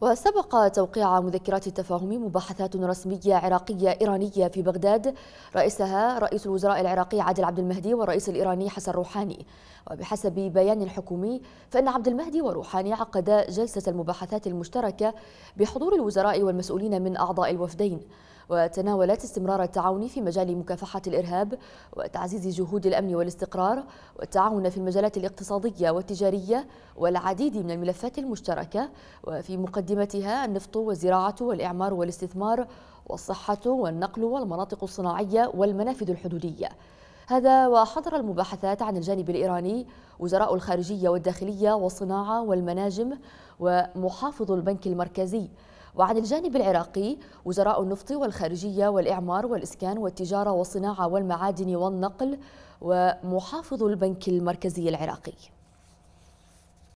وسبق توقيع مذكرات التفاهم مباحثات رسمية عراقية إيرانية في بغداد رئيسها رئيس الوزراء العراقي عادل عبد المهدي والرئيس الإيراني حسن روحاني وبحسب بيان حكومي فإن عبد المهدي وروحاني عقدا جلسة المباحثات المشتركة بحضور الوزراء والمسؤولين من أعضاء الوفدين وتناولت استمرار التعاون في مجال مكافحة الإرهاب وتعزيز جهود الأمن والاستقرار والتعاون في المجالات الاقتصادية والتجارية والعديد من الملفات المشتركة وفي مقدمتها النفط والزراعة والإعمار والاستثمار والصحة والنقل والمناطق الصناعية والمنافذ الحدودية هذا وحضر المباحثات عن الجانب الإيراني وزراء الخارجية والداخلية والصناعة والمناجم ومحافظ البنك المركزي وعن الجانب العراقي وزراء النفط والخارجية والإعمار والإسكان والتجارة والصناعة والمعادن والنقل ومحافظ البنك المركزي العراقي